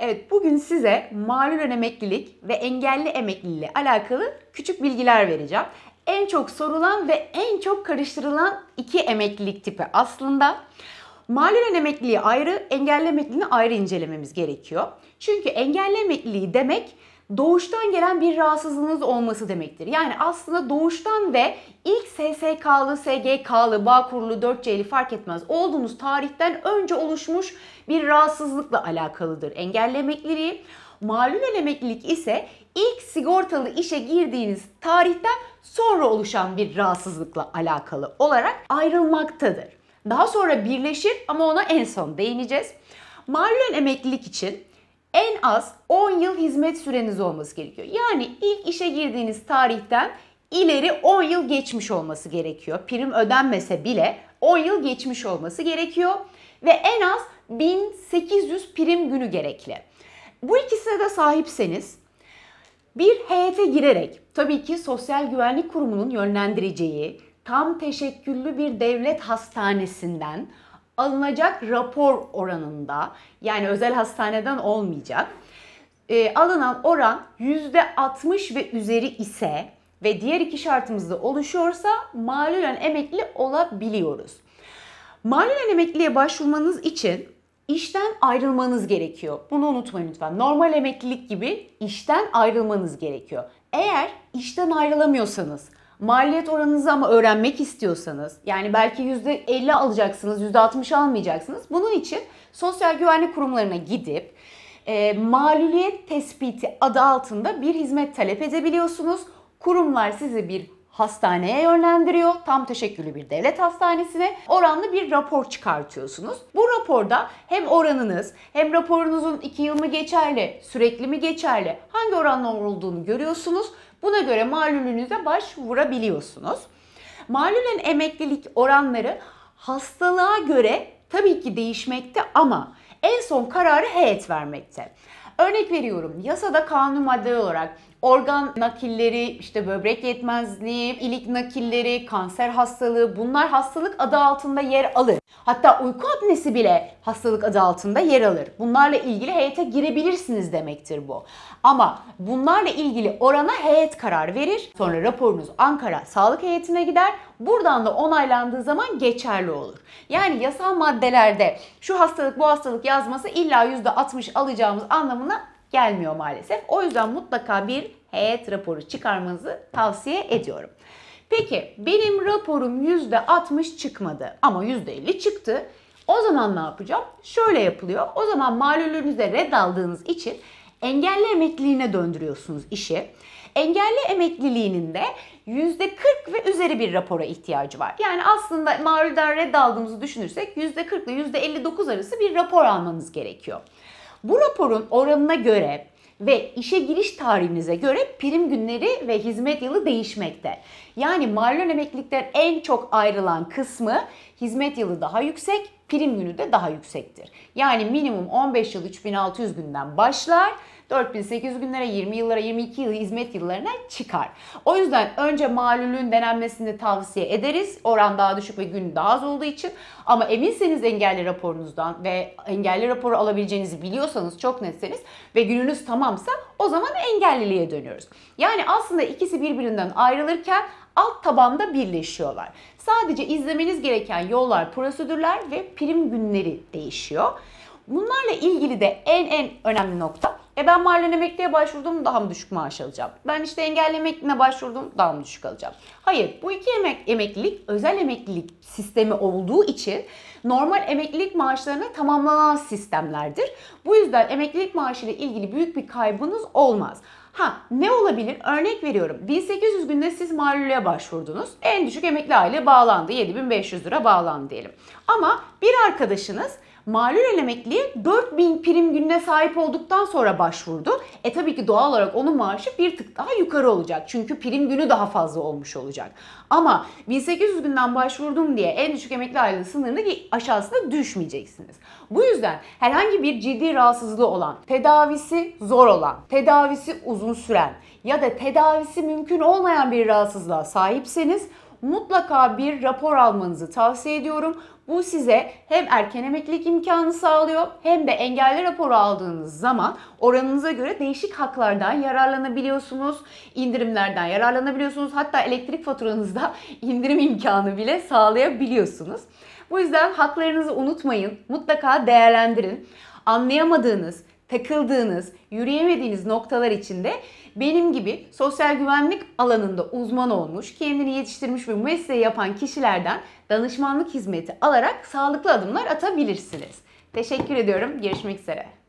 Evet bugün size malul emeklilik ve engelli emekliliği alakalı küçük bilgiler vereceğim. En çok sorulan ve en çok karıştırılan iki emeklilik tipi aslında. Malul emekliliği ayrı, engelli emekliliğini ayrı incelememiz gerekiyor. Çünkü engelli emekliliği demek doğuştan gelen bir rahatsızlığınız olması demektir. Yani aslında doğuştan ve ilk SSK'lı, SGK'lı, Bağkurlu, 4C'li fark etmez olduğunuz tarihten önce oluşmuş bir rahatsızlıkla alakalıdır. Engellemekleri emekliliği. Malum emeklilik ise ilk sigortalı işe girdiğiniz tarihten sonra oluşan bir rahatsızlıkla alakalı olarak ayrılmaktadır. Daha sonra birleşir ama ona en son değineceğiz. Malum emeklilik için en az 10 yıl hizmet süreniz olması gerekiyor. Yani ilk işe girdiğiniz tarihten ileri 10 yıl geçmiş olması gerekiyor. Prim ödenmese bile 10 yıl geçmiş olması gerekiyor ve en az 1800 prim günü gerekli. Bu ikisine de sahipseniz bir heyete girerek tabii ki Sosyal Güvenlik Kurumu'nun yönlendireceği tam teşekküllü bir devlet hastanesinden alınacak rapor oranında yani özel hastaneden olmayacak e, alınan oran %60 ve üzeri ise ve diğer iki şartımızda oluşuyorsa malulen emekli olabiliyoruz. Malulen emekliye başvurmanız için işten ayrılmanız gerekiyor. Bunu unutmayın lütfen. Normal emeklilik gibi işten ayrılmanız gerekiyor. Eğer işten ayrılamıyorsanız maliyet oranınızı ama öğrenmek istiyorsanız yani belki %50 alacaksınız, %60 almayacaksınız. Bunun için sosyal güvenlik kurumlarına gidip e, maluliyet tespiti adı altında bir hizmet talep edebiliyorsunuz. Kurumlar size bir hastaneye yönlendiriyor. Tam teşekküllü bir devlet hastanesine oranlı bir rapor çıkartıyorsunuz. Bu raporda hem oranınız hem raporunuzun 2 yıl mı geçerli, sürekli mi geçerli, hangi oranla olduğunu görüyorsunuz. Buna göre malulünüze başvurabiliyorsunuz. Malulen emeklilik oranları hastalığa göre tabii ki değişmekte ama en son kararı heyet vermekte. Örnek veriyorum yasada kanun madde olarak organ nakilleri, işte böbrek yetmezliği, ilik nakilleri, kanser hastalığı bunlar hastalık adı altında yer alır. Hatta uyku apnesi bile hastalık adı altında yer alır. Bunlarla ilgili heyete girebilirsiniz demektir bu. Ama bunlarla ilgili orana heyet karar verir. Sonra raporunuz Ankara Sağlık Heyeti'ne gider. Buradan da onaylandığı zaman geçerli olur. Yani yasal maddelerde şu hastalık bu hastalık yazması illa %60 alacağımız anlamına gelmiyor maalesef. O yüzden mutlaka bir heyet raporu çıkarmanızı tavsiye ediyorum. Peki benim raporum %60 çıkmadı ama %50 çıktı. O zaman ne yapacağım? Şöyle yapılıyor. O zaman malulünüze red aldığınız için engelli emekliliğine döndürüyorsunuz işi. Engelli emekliliğinin de %40 ve üzeri bir rapora ihtiyacı var. Yani aslında mağlulden red aldığımızı düşünürsek %40 ile %59 arası bir rapor almanız gerekiyor. Bu raporun oranına göre ve işe giriş tarihinize göre prim günleri ve hizmet yılı değişmekte. Yani malon emeklilikten en çok ayrılan kısmı hizmet yılı daha yüksek, prim günü de daha yüksektir. Yani minimum 15 yıl 3600 günden başlar 4800 günlere, 20 yıllara, 22 yıl hizmet yıllarına çıkar. O yüzden önce malulün denenmesini tavsiye ederiz. Oran daha düşük ve gün daha az olduğu için. Ama eminseniz engelli raporunuzdan ve engelli raporu alabileceğinizi biliyorsanız çok netseniz ve gününüz tamamsa o zaman engelliliğe dönüyoruz. Yani aslında ikisi birbirinden ayrılırken alt tabanda birleşiyorlar. Sadece izlemeniz gereken yollar, prosedürler ve prim günleri değişiyor. Bunlarla ilgili de en en önemli nokta e ben mahallen emekliye başvurdum daha mı düşük maaş alacağım? Ben işte engelli emekline başvurdum daha mı düşük alacağım? Hayır bu iki emek, emeklilik özel emeklilik sistemi olduğu için normal emeklilik maaşlarına tamamlanan sistemlerdir. Bu yüzden emeklilik maaşıyla ilgili büyük bir kaybınız olmaz. Ha ne olabilir? Örnek veriyorum. 1800 günde siz maluleye başvurdunuz. En düşük emekli aile bağlandı. 7500 lira bağlandı diyelim. Ama bir arkadaşınız Malul emekliye 4000 prim gününe sahip olduktan sonra başvurdu. E tabii ki doğal olarak onun maaşı bir tık daha yukarı olacak. Çünkü prim günü daha fazla olmuş olacak. Ama 1800 günden başvurdum diye en düşük emekli aylığı sınırını aşağısına düşmeyeceksiniz. Bu yüzden herhangi bir ciddi rahatsızlığı olan, tedavisi zor olan, tedavisi uzun süren ya da tedavisi mümkün olmayan bir rahatsızlığa sahipseniz mutlaka bir rapor almanızı tavsiye ediyorum. Bu size hem erken emeklilik imkanı sağlıyor hem de engelli raporu aldığınız zaman oranınıza göre değişik haklardan yararlanabiliyorsunuz. indirimlerden yararlanabiliyorsunuz. Hatta elektrik faturanızda indirim imkanı bile sağlayabiliyorsunuz. Bu yüzden haklarınızı unutmayın. Mutlaka değerlendirin. Anlayamadığınız, takıldığınız, yürüyemediğiniz noktalar içinde benim gibi sosyal güvenlik alanında uzman olmuş, kendini yetiştirmiş ve mesleği yapan kişilerden danışmanlık hizmeti alarak sağlıklı adımlar atabilirsiniz. Teşekkür ediyorum. Görüşmek üzere.